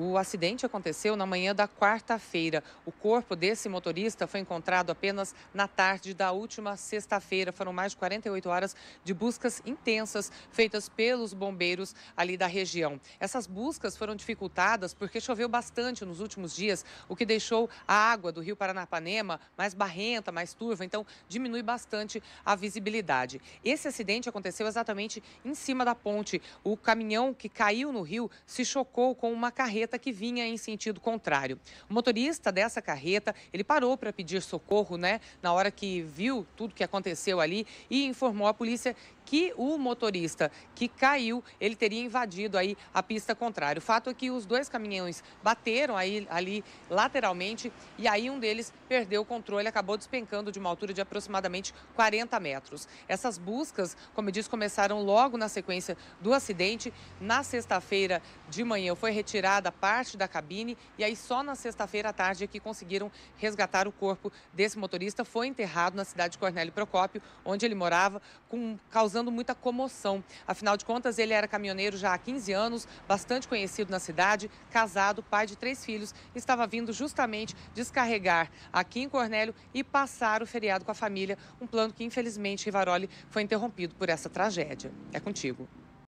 O acidente aconteceu na manhã da quarta-feira. O corpo desse motorista foi encontrado apenas na tarde da última sexta-feira. Foram mais de 48 horas de buscas intensas feitas pelos bombeiros ali da região. Essas buscas foram dificultadas porque choveu bastante nos últimos dias, o que deixou a água do rio Paranapanema mais barrenta, mais turva, então diminui bastante a visibilidade. Esse acidente aconteceu exatamente em cima da ponte. O caminhão que caiu no rio se chocou com uma carreta carreta que vinha em sentido contrário. O motorista dessa carreta, ele parou para pedir socorro, né, na hora que viu tudo que aconteceu ali e informou a polícia que o motorista que caiu, ele teria invadido aí a pista contrária. O fato é que os dois caminhões bateram aí, ali lateralmente e aí um deles perdeu o controle, acabou despencando de uma altura de aproximadamente 40 metros. Essas buscas, como disse, começaram logo na sequência do acidente. Na sexta-feira de manhã foi retirada parte da cabine e aí só na sexta-feira à tarde é que conseguiram resgatar o corpo desse motorista. Foi enterrado na cidade de Cornélio Procópio, onde ele morava, com, causando causando muita comoção. Afinal de contas, ele era caminhoneiro já há 15 anos, bastante conhecido na cidade, casado, pai de três filhos, estava vindo justamente descarregar aqui em Cornélio e passar o feriado com a família, um plano que infelizmente Rivaroli foi interrompido por essa tragédia. É contigo.